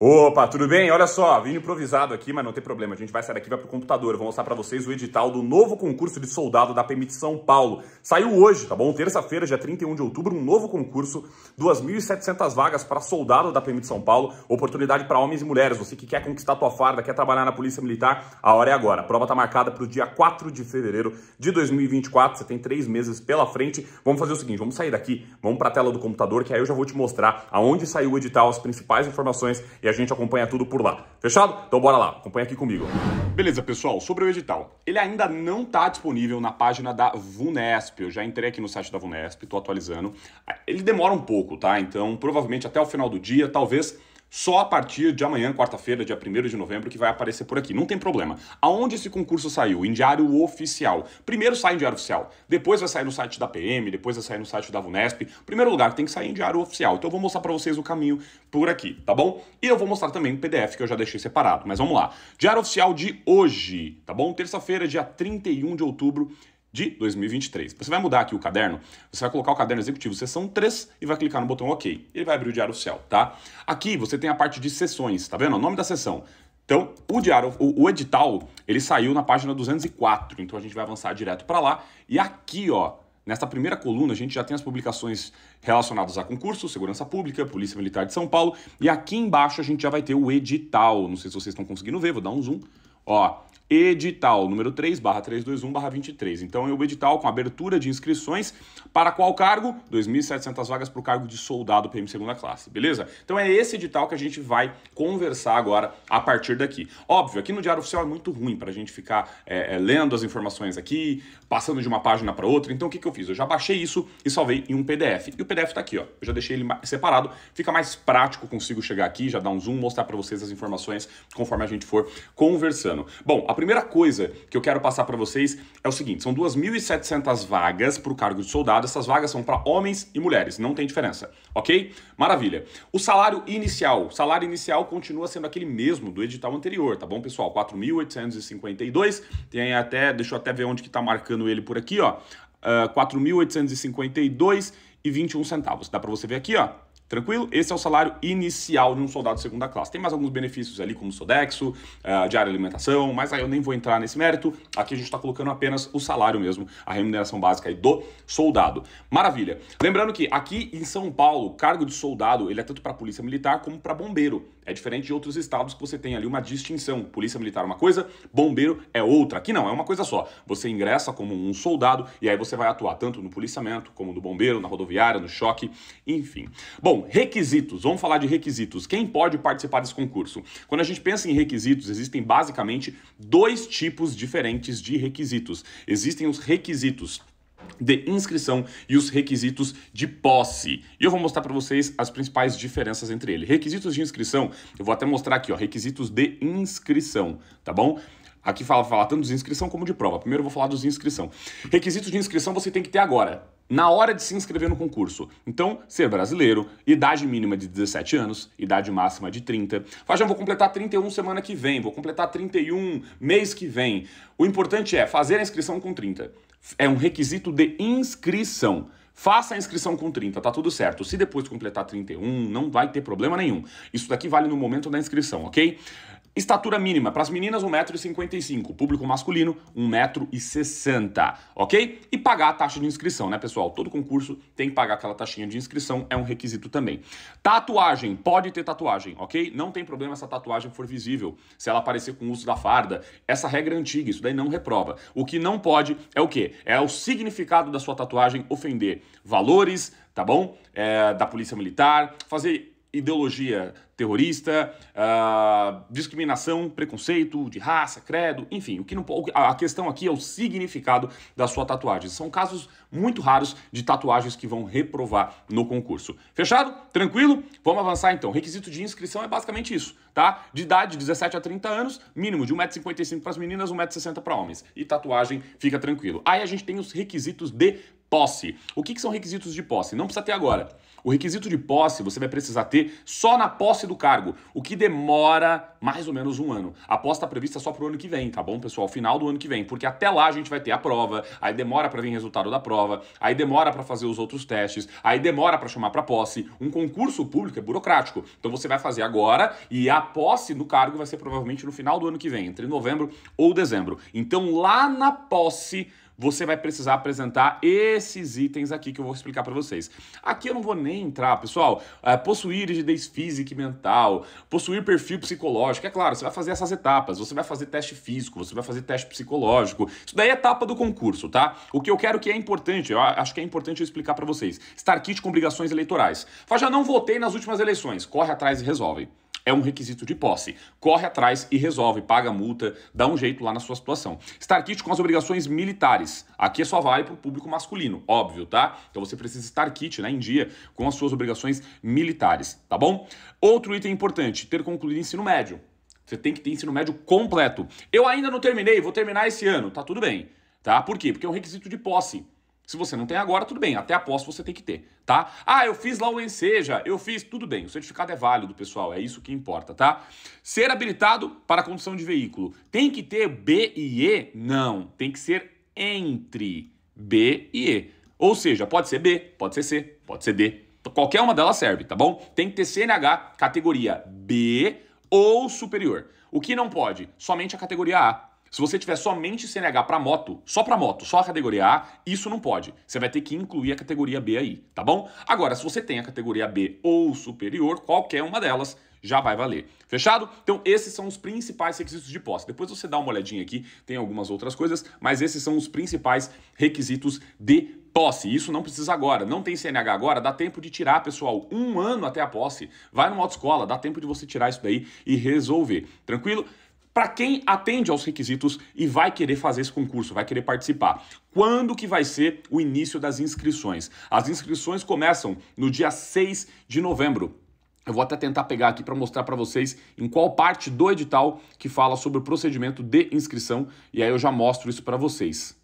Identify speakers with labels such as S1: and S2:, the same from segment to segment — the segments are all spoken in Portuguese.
S1: Opa, tudo bem? Olha só, vídeo improvisado aqui, mas não tem problema, a gente vai sair daqui e vai pro computador. Eu vou mostrar para vocês o edital do novo concurso de soldado da PM de São Paulo. Saiu hoje, tá bom? Terça-feira, dia 31 de outubro, um novo concurso, 2.700 vagas para soldado da PM de São Paulo, oportunidade para homens e mulheres. Você que quer conquistar tua farda, quer trabalhar na Polícia Militar, a hora é agora. A prova tá marcada pro dia 4 de fevereiro de 2024, você tem três meses pela frente. Vamos fazer o seguinte, vamos sair daqui, vamos pra tela do computador, que aí eu já vou te mostrar aonde saiu o edital, as principais informações e e a gente acompanha tudo por lá. Fechado? Então bora lá, acompanha aqui comigo. Beleza, pessoal, sobre o edital. Ele ainda não está disponível na página da VUNESP. Eu já entrei aqui no site da VUNESP, estou atualizando. Ele demora um pouco, tá? Então, provavelmente até o final do dia, talvez só a partir de amanhã, quarta-feira, dia 1 de novembro, que vai aparecer por aqui. Não tem problema. Aonde esse concurso saiu? Em diário oficial. Primeiro sai em diário oficial, depois vai sair no site da PM, depois vai sair no site da VUNESP. Primeiro lugar, tem que sair em diário oficial. Então eu vou mostrar para vocês o caminho por aqui, tá bom? E eu vou mostrar também o PDF que eu já deixei separado. Mas vamos lá. Diário oficial de hoje, tá bom? Terça-feira, dia 31 de outubro de 2023. Você vai mudar aqui o caderno, você vai colocar o caderno executivo sessão 3 e vai clicar no botão OK. Ele vai abrir o diário oficial, tá? Aqui você tem a parte de sessões, tá vendo? O nome da sessão. Então, o diário, o, o edital, ele saiu na página 204, então a gente vai avançar direto para lá. E aqui, ó, nessa primeira coluna, a gente já tem as publicações relacionadas a concurso, segurança pública, Polícia Militar de São Paulo, e aqui embaixo a gente já vai ter o edital. Não sei se vocês estão conseguindo ver, vou dar um zoom. Ó, edital número 3, barra 321, barra 23. Então, é o edital com abertura de inscrições para qual cargo? 2.700 vagas para o cargo de soldado PM segunda classe, beleza? Então, é esse edital que a gente vai conversar agora a partir daqui. Óbvio, aqui no Diário Oficial é muito ruim para a gente ficar é, é, lendo as informações aqui, passando de uma página para outra. Então, o que, que eu fiz? Eu já baixei isso e salvei em um PDF. E o PDF está aqui, ó. Eu já deixei ele separado. Fica mais prático, consigo chegar aqui, já dar um zoom, mostrar para vocês as informações conforme a gente for conversando. Bom, a primeira coisa que eu quero passar para vocês é o seguinte: são 2.700 vagas para o cargo de soldado. Essas vagas são para homens e mulheres, não tem diferença, ok? Maravilha. O salário inicial, o salário inicial continua sendo aquele mesmo do edital anterior, tá bom, pessoal? 4.852. Tem até, deixa eu até ver onde que tá marcando ele por aqui, ó. Uh, ah, 4.852 e 21 centavos. Dá para você ver aqui, ó. Tranquilo? Esse é o salário inicial de um soldado de segunda classe. Tem mais alguns benefícios ali, como Sodexo, uh, eh, diária alimentação, mas aí eu nem vou entrar nesse mérito. Aqui a gente está colocando apenas o salário mesmo, a remuneração básica do soldado. Maravilha. Lembrando que aqui em São Paulo, o cargo de soldado ele é tanto para polícia militar como para bombeiro. É diferente de outros estados que você tem ali uma distinção. Polícia militar é uma coisa, bombeiro é outra. Aqui não, é uma coisa só. Você ingressa como um soldado e aí você vai atuar tanto no policiamento, como no bombeiro, na rodoviária, no choque, enfim. Bom, requisitos. Vamos falar de requisitos. Quem pode participar desse concurso? Quando a gente pensa em requisitos, existem basicamente dois tipos diferentes de requisitos. Existem os requisitos de inscrição e os requisitos de posse. E eu vou mostrar para vocês as principais diferenças entre eles. Requisitos de inscrição, eu vou até mostrar aqui, ó, requisitos de inscrição, tá bom? Aqui fala, fala tanto de inscrição como de prova. Primeiro eu vou falar dos de inscrição. Requisitos de inscrição você tem que ter agora, na hora de se inscrever no concurso. Então, ser brasileiro, idade mínima de 17 anos, idade máxima de 30. Fajão, vou completar 31 semana que vem, vou completar 31 mês que vem. O importante é fazer a inscrição com 30 é um requisito de inscrição. Faça a inscrição com 30, tá tudo certo. Se depois completar 31, não vai ter problema nenhum. Isso daqui vale no momento da inscrição, ok? Estatura mínima, para as meninas 1,55m, público masculino 1,60m, ok? E pagar a taxa de inscrição, né, pessoal? Todo concurso tem que pagar aquela taxinha de inscrição, é um requisito também. Tatuagem, pode ter tatuagem, ok? Não tem problema se a tatuagem for visível, se ela aparecer com o uso da farda. Essa regra é antiga, isso daí não reprova. O que não pode é o quê? É o significado da sua tatuagem ofender valores, tá bom? É, da polícia militar, fazer ideologia terrorista, uh, discriminação, preconceito de raça, credo, enfim, o que não a questão aqui é o significado da sua tatuagem. São casos muito raros de tatuagens que vão reprovar no concurso. Fechado? Tranquilo? Vamos avançar então. Requisito de inscrição é basicamente isso, tá? De idade 17 a 30 anos, mínimo de 1,55m para as meninas, 1,60m para homens. E tatuagem fica tranquilo. Aí a gente tem os requisitos de posse. O que, que são requisitos de posse? Não precisa ter agora. O requisito de posse você vai precisar ter só na posse do cargo, o que demora mais ou menos um ano. A posse está prevista só para o ano que vem, tá bom, pessoal? Final do ano que vem, porque até lá a gente vai ter a prova, aí demora para vir resultado da prova, aí demora para fazer os outros testes, aí demora para chamar para posse. Um concurso público é burocrático, então você vai fazer agora e a posse no cargo vai ser provavelmente no final do ano que vem, entre novembro ou dezembro. Então lá na posse você vai precisar apresentar esses itens aqui que eu vou explicar para vocês. Aqui eu não vou nem entrar, pessoal. É, possuir rigidez física e mental, possuir perfil psicológico. É claro, você vai fazer essas etapas. Você vai fazer teste físico, você vai fazer teste psicológico. Isso daí é etapa do concurso, tá? O que eu quero que é importante, eu acho que é importante eu explicar para vocês. Estar kit com obrigações eleitorais. Faz já não votei nas últimas eleições. Corre atrás e resolve é um requisito de posse. Corre atrás e resolve, paga multa, dá um jeito lá na sua situação. Estar kit com as obrigações militares. Aqui é só vale para o público masculino, óbvio, tá? Então você precisa estar kit, né, em dia com as suas obrigações militares, tá bom? Outro item importante, ter concluído ensino médio. Você tem que ter ensino médio completo. Eu ainda não terminei, vou terminar esse ano, tá tudo bem, tá? Por quê? Porque é um requisito de posse. Se você não tem agora, tudo bem, até após você tem que ter, tá? Ah, eu fiz lá o Enseja, eu fiz, tudo bem, o certificado é válido, pessoal, é isso que importa, tá? Ser habilitado para condução de veículo. Tem que ter B e E? Não, tem que ser entre B e E. Ou seja, pode ser B, pode ser C, pode ser D. Qualquer uma delas serve, tá bom? Tem que ter CNH categoria B ou superior. O que não pode? Somente a categoria A. Se você tiver somente CNH para moto, só para moto, só a categoria A, isso não pode. Você vai ter que incluir a categoria B aí, tá bom? Agora, se você tem a categoria B ou superior, qualquer uma delas, já vai valer. Fechado? Então, esses são os principais requisitos de posse. Depois você dá uma olhadinha aqui, tem algumas outras coisas, mas esses são os principais requisitos de posse. Isso não precisa agora. Não tem CNH agora, dá tempo de tirar, pessoal. Um ano até a posse. Vai numa autoescola, dá tempo de você tirar isso daí e resolver. Tranquilo? para quem atende aos requisitos e vai querer fazer esse concurso, vai querer participar. Quando que vai ser o início das inscrições? As inscrições começam no dia 6 de novembro. Eu vou até tentar pegar aqui para mostrar para vocês em qual parte do edital que fala sobre o procedimento de inscrição e aí eu já mostro isso para vocês.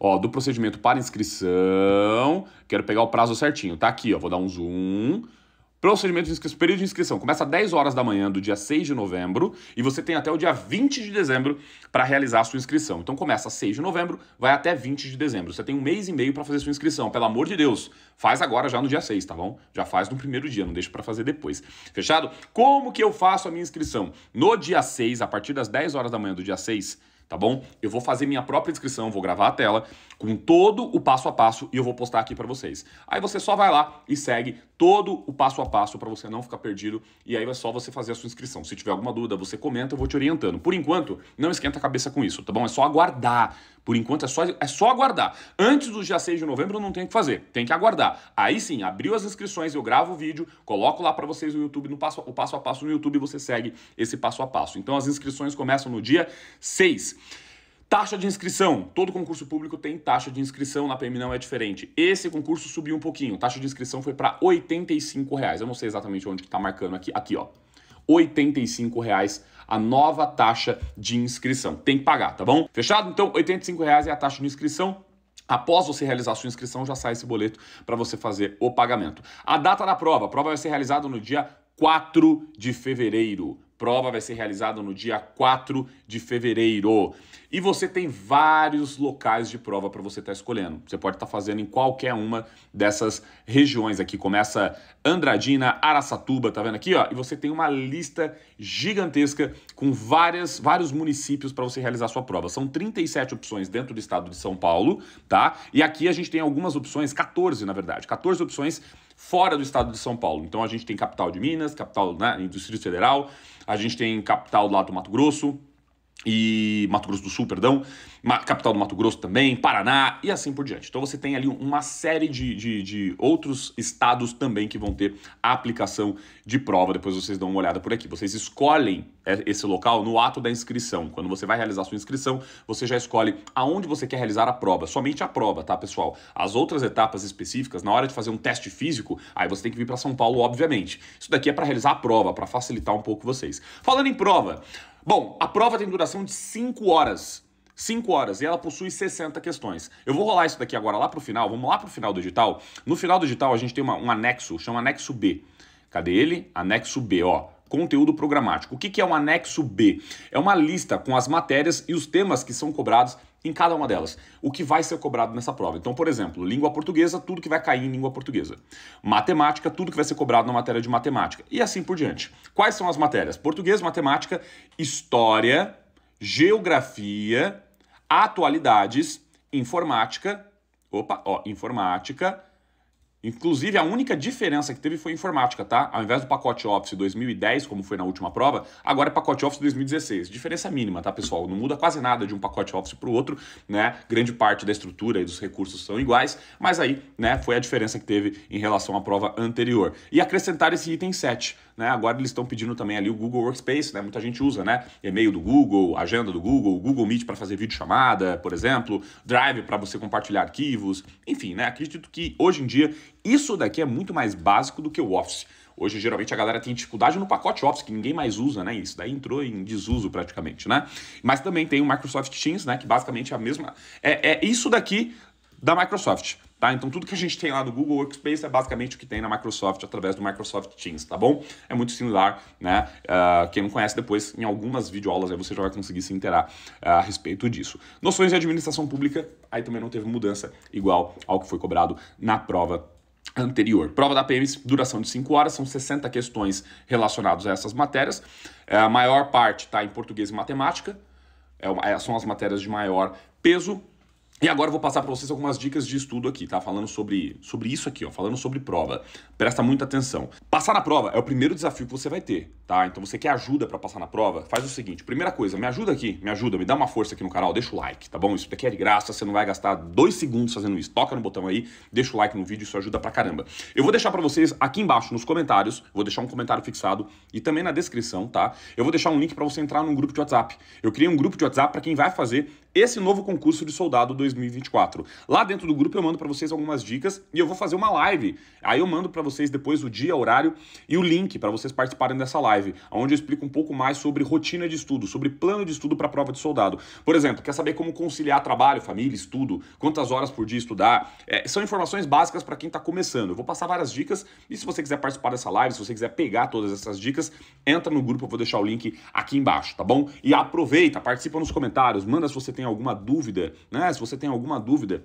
S1: Ó, do procedimento para inscrição, quero pegar o prazo certinho, tá aqui, ó, vou dar um zoom. Procedimento de inscrição, período de inscrição começa às 10 horas da manhã do dia 6 de novembro e você tem até o dia 20 de dezembro para realizar a sua inscrição. Então começa 6 de novembro, vai até 20 de dezembro. Você tem um mês e meio para fazer sua inscrição. Pelo amor de Deus, faz agora já no dia 6, tá bom? Já faz no primeiro dia, não deixa para fazer depois. Fechado? Como que eu faço a minha inscrição? No dia 6, a partir das 10 horas da manhã do dia 6, tá bom? Eu vou fazer minha própria inscrição, vou gravar a tela com todo o passo a passo e eu vou postar aqui para vocês. Aí você só vai lá e segue todo o passo a passo para você não ficar perdido e aí é só você fazer a sua inscrição. Se tiver alguma dúvida, você comenta, eu vou te orientando. Por enquanto, não esquenta a cabeça com isso, tá bom? É só aguardar por enquanto é só, é só aguardar. Antes do dia 6 de novembro não tem o que fazer, tem que aguardar. Aí sim, abriu as inscrições, eu gravo o vídeo, coloco lá para vocês no YouTube, no passo, o passo a passo no YouTube, você segue esse passo a passo. Então as inscrições começam no dia 6. Taxa de inscrição. Todo concurso público tem taxa de inscrição, na PM não é diferente. Esse concurso subiu um pouquinho. taxa de inscrição foi para R$ reais. Eu não sei exatamente onde está marcando aqui. Aqui, ó. R$ 85,00 a nova taxa de inscrição. Tem que pagar, tá bom? Fechado? Então, R$ 85,00 é a taxa de inscrição. Após você realizar sua inscrição, já sai esse boleto para você fazer o pagamento. A data da prova. A prova vai ser realizada no dia 4 de fevereiro. Prova vai ser realizada no dia 4 de fevereiro. E você tem vários locais de prova para você estar tá escolhendo. Você pode estar tá fazendo em qualquer uma dessas regiões aqui. Começa Andradina, Araçatuba, tá vendo aqui, ó? E você tem uma lista gigantesca com várias, vários municípios para você realizar sua prova. São 37 opções dentro do estado de São Paulo, tá? E aqui a gente tem algumas opções, 14 na verdade, 14 opções fora do estado de São Paulo. Então a gente tem capital de Minas, capital né, Indústria Federal, a gente tem capital lá do Mato Grosso, e Mato Grosso do Sul, perdão, capital do Mato Grosso também, Paraná e assim por diante. Então você tem ali uma série de, de, de, outros estados também que vão ter a aplicação de prova. Depois vocês dão uma olhada por aqui. Vocês escolhem é, esse local no ato da inscrição. Quando você vai realizar sua inscrição, você já escolhe aonde você quer realizar a prova. Somente a prova, tá, pessoal? As outras etapas específicas, na hora de fazer um teste físico, aí você tem que vir para São Paulo, obviamente. Isso daqui é para realizar a prova, para facilitar um pouco vocês. Falando em prova, Bom, a prova tem duração de 5 horas. 5 horas e ela possui 60 questões. Eu vou rolar isso daqui agora lá pro final, vamos lá pro final do digital. No final do digital a gente tem uma, um anexo, chama anexo B. Cadê ele? Anexo B, ó. Conteúdo programático. O que, que é um anexo B? É uma lista com as matérias e os temas que são cobrados em cada uma delas, o que vai ser cobrado nessa prova. Então, por exemplo, língua portuguesa, tudo que vai cair em língua portuguesa. Matemática, tudo que vai ser cobrado na matéria de matemática. E assim por diante. Quais são as matérias? Português, matemática, história, geografia, atualidades, informática, opa, ó, informática, Inclusive, a única diferença que teve foi informática, tá? Ao invés do pacote Office 2010, como foi na última prova, agora é pacote Office 2016. Diferença mínima, tá, pessoal? Não muda quase nada de um pacote Office para o outro, né? Grande parte da estrutura e dos recursos são iguais, mas aí, né, foi a diferença que teve em relação à prova anterior. E acrescentar esse item 7, né? Agora eles estão pedindo também ali o Google Workspace, né? Muita gente usa, né? E-mail do Google, agenda do Google, Google Meet para fazer vídeo chamada, por exemplo, Drive para você compartilhar arquivos, enfim, né? Acredito que hoje em dia isso daqui é muito mais básico do que o Office. Hoje, geralmente, a galera tem dificuldade no pacote Office, que ninguém mais usa, né? Isso daí entrou em desuso praticamente, né? Mas também tem o Microsoft Teams, né? Que basicamente é a mesma. É, é isso daqui da Microsoft. Tá? Então tudo que a gente tem lá do Google Workspace é basicamente o que tem na Microsoft através do Microsoft Teams, tá bom? É muito similar, né? Uh, quem não conhece depois, em algumas videoaulas aí você já vai conseguir se interar uh, a respeito disso. Noções de administração pública, aí também não teve mudança igual ao que foi cobrado na prova anterior. Prova da PMS, duração de 5 horas, são 60 questões relacionadas a essas matérias. É, a maior parte está em português e matemática, é é, são as matérias de maior peso. E agora eu vou passar para vocês algumas dicas de estudo aqui, tá? Falando sobre, sobre isso aqui, ó, falando sobre prova. Presta muita atenção. Passar na prova é o primeiro desafio que você vai ter, tá? Então você quer ajuda para passar na prova? Faz o seguinte, primeira coisa, me ajuda aqui, me ajuda, me dá uma força aqui no canal, deixa o like, tá bom? Isso daqui é de graça, você não vai gastar dois segundos fazendo isso. Toca no botão aí, deixa o like no vídeo, isso ajuda pra caramba. Eu vou deixar para vocês aqui embaixo nos comentários, vou deixar um comentário fixado e também na descrição, tá? Eu vou deixar um link para você entrar num grupo de WhatsApp. Eu criei um grupo de WhatsApp para quem vai fazer esse novo concurso de soldado 2024. Lá dentro do grupo eu mando para vocês algumas dicas e eu vou fazer uma live. Aí eu mando para vocês depois o dia, horário e o link para vocês participarem dessa live, onde eu explico um pouco mais sobre rotina de estudo, sobre plano de estudo para prova de soldado. Por exemplo, quer saber como conciliar trabalho, família, estudo, quantas horas por dia estudar? É, são informações básicas para quem está começando. Eu vou passar várias dicas e se você quiser participar dessa live, se você quiser pegar todas essas dicas, entra no grupo, eu vou deixar o link aqui embaixo, tá bom? E aproveita, participa nos comentários, manda se você tem tem alguma dúvida, né? Se você tem alguma dúvida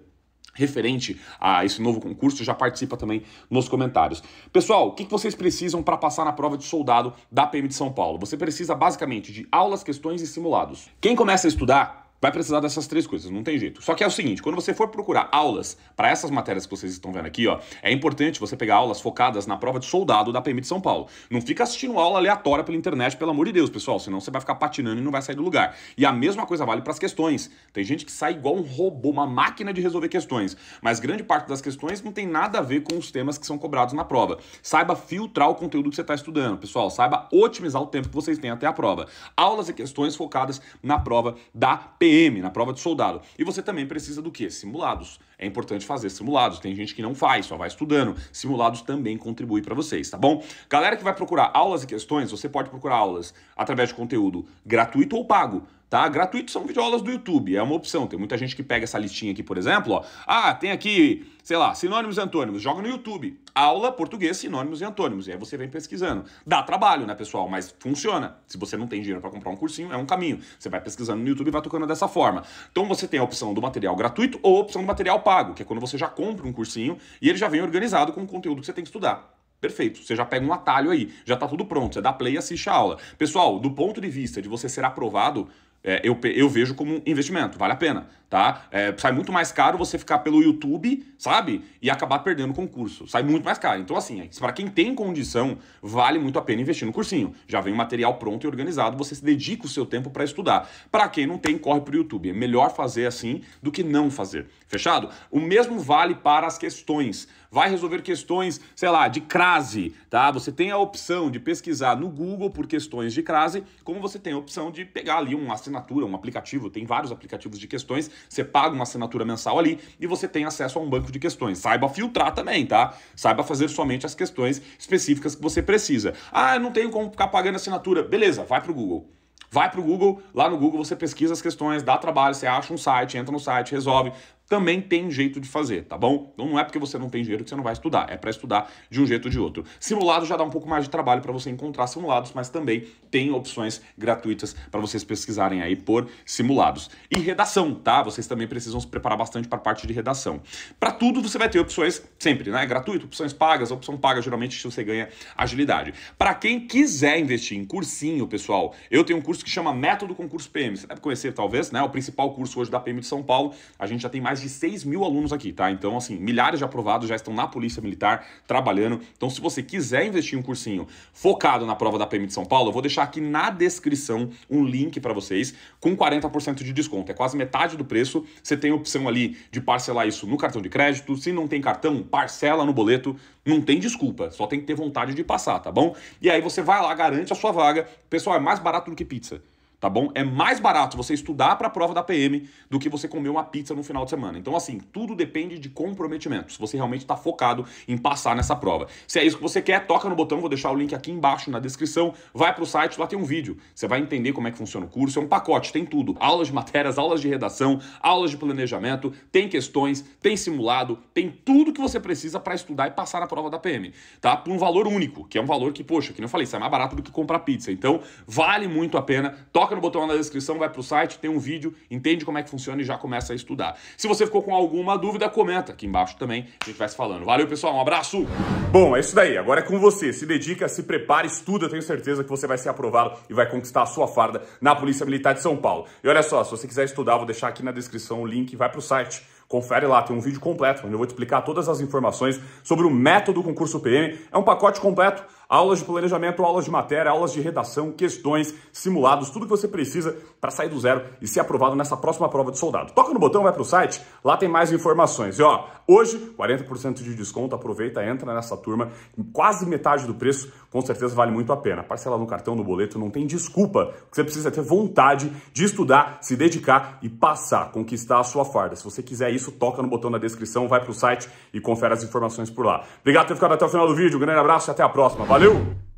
S1: referente a esse novo concurso, já participa também nos comentários. Pessoal, o que vocês precisam para passar na prova de soldado da PM de São Paulo? Você precisa basicamente de aulas, questões e simulados. Quem começa a estudar vai precisar dessas três coisas, não tem jeito. Só que é o seguinte, quando você for procurar aulas para essas matérias que vocês estão vendo aqui, ó, é importante você pegar aulas focadas na prova de soldado da PM de São Paulo. Não fica assistindo aula aleatória pela internet, pelo amor de Deus, pessoal, senão você vai ficar patinando e não vai sair do lugar. E a mesma coisa vale para as questões. Tem gente que sai igual um robô, uma máquina de resolver questões, mas grande parte das questões não tem nada a ver com os temas que são cobrados na prova. Saiba filtrar o conteúdo que você está estudando, pessoal, saiba otimizar o tempo que vocês têm até a prova. Aulas e questões focadas na prova da PM PM, na prova de soldado. E você também precisa do que? Simulados. É importante fazer simulados. Tem gente que não faz, só vai estudando. Simulados também contribui para vocês, tá bom? Galera que vai procurar aulas e questões, você pode procurar aulas através de conteúdo gratuito ou pago tá? Gratuitos são videoaulas do YouTube, é uma opção. Tem muita gente que pega essa listinha aqui, por exemplo, ó. Ah, tem aqui, sei lá, sinônimos e antônimos. Joga no YouTube. Aula português, sinônimos e antônimos. E aí você vem pesquisando. Dá trabalho, né, pessoal? Mas funciona. Se você não tem dinheiro para comprar um cursinho, é um caminho. Você vai pesquisando no YouTube e vai tocando dessa forma. Então você tem a opção do material gratuito ou a opção do material pago, que é quando você já compra um cursinho e ele já vem organizado com o conteúdo que você tem que estudar. Perfeito, você já pega um atalho aí, já tá tudo pronto, você dá play e assiste a aula. Pessoal, do ponto de vista de você ser aprovado é, eu, eu vejo como um investimento, vale a pena, tá? É, sai muito mais caro você ficar pelo YouTube, sabe? E acabar perdendo o concurso. Sai muito mais caro. Então, assim, para quem tem condição, vale muito a pena investir no cursinho. Já vem o material pronto e organizado, você se dedica o seu tempo para estudar. Para quem não tem, corre pro YouTube. É melhor fazer assim do que não fazer. Fechado? O mesmo vale para as questões vai resolver questões, sei lá, de crase, tá? Você tem a opção de pesquisar no Google por questões de crase, como você tem a opção de pegar ali uma assinatura, um aplicativo, tem vários aplicativos de questões, você paga uma assinatura mensal ali e você tem acesso a um banco de questões. Saiba filtrar também, tá? Saiba fazer somente as questões específicas que você precisa. Ah, eu não tenho como ficar pagando assinatura. Beleza, vai para o Google. Vai para o Google, lá no Google você pesquisa as questões, dá trabalho, você acha um site, entra no site, resolve, também tem jeito de fazer, tá bom? Então não é porque você não tem dinheiro que você não vai estudar, é para estudar de um jeito ou de outro. Simulado já dá um pouco mais de trabalho para você encontrar simulados, mas também tem opções gratuitas para vocês pesquisarem aí por simulados. E redação, tá? Vocês também precisam se preparar bastante para a parte de redação. Para tudo você vai ter opções sempre, né? É gratuito, opções pagas, opção paga geralmente se você ganha agilidade. Para quem quiser investir em cursinho, pessoal, eu tenho um curso que chama Método Concurso PM. Você deve conhecer talvez, né? O principal curso hoje da PM de São Paulo. A gente já tem mais mais de 6 mil alunos aqui, tá? Então, assim, milhares de aprovados já estão na Polícia Militar trabalhando. Então, se você quiser investir em um cursinho focado na prova da PM de São Paulo, eu vou deixar aqui na descrição um link para vocês com 40% de desconto. É quase metade do preço. Você tem a opção ali de parcelar isso no cartão de crédito. Se não tem cartão, parcela no boleto. Não tem desculpa, só tem que ter vontade de passar, tá bom? E aí você vai lá, garante a sua vaga. Pessoal, é mais barato do que pizza tá bom? É mais barato você estudar para a prova da PM do que você comer uma pizza no final de semana. Então, assim, tudo depende de comprometimento. Se você realmente está focado em passar nessa prova. Se é isso que você quer, toca no botão, vou deixar o link aqui embaixo na descrição. Vai para o site, lá tem um vídeo. Você vai entender como é que funciona o curso. É um pacote, tem tudo: aulas de matérias, aulas de redação, aulas de planejamento, tem questões, tem simulado, tem tudo que você precisa para estudar e passar na prova da PM, tá? Por um valor único, que é um valor que, poxa, que não falei, isso é mais barato do que comprar pizza. Então, vale muito a pena. Toca Toca no botão na descrição, vai para o site, tem um vídeo, entende como é que funciona e já começa a estudar. Se você ficou com alguma dúvida, comenta aqui embaixo também, a gente vai se falando. Valeu, pessoal, um abraço! Bom, é isso daí, agora é com você. Se dedica, se prepara, estuda, tenho certeza que você vai ser aprovado e vai conquistar a sua farda na Polícia Militar de São Paulo. E olha só, se você quiser estudar, vou deixar aqui na descrição o link, vai para o site Confere lá, tem um vídeo completo onde eu vou te explicar todas as informações sobre o método concurso PM. É um pacote completo: aulas de planejamento, aulas de matéria, aulas de redação, questões, simulados, tudo que você precisa para sair do zero e ser aprovado nessa próxima prova de soldado. Toca no botão, vai para o site, lá tem mais informações. E ó, hoje, 40% de desconto, aproveita, entra nessa turma, quase metade do preço, com certeza vale muito a pena. Parcela no cartão, no boleto, não tem desculpa. O que você precisa é ter vontade de estudar, se dedicar e passar, conquistar a sua farda. Se você quiser isso, isso, toca no botão da descrição, vai para o site e confere as informações por lá. Obrigado por ter ficado até o final do vídeo, um grande abraço e até a próxima. Valeu!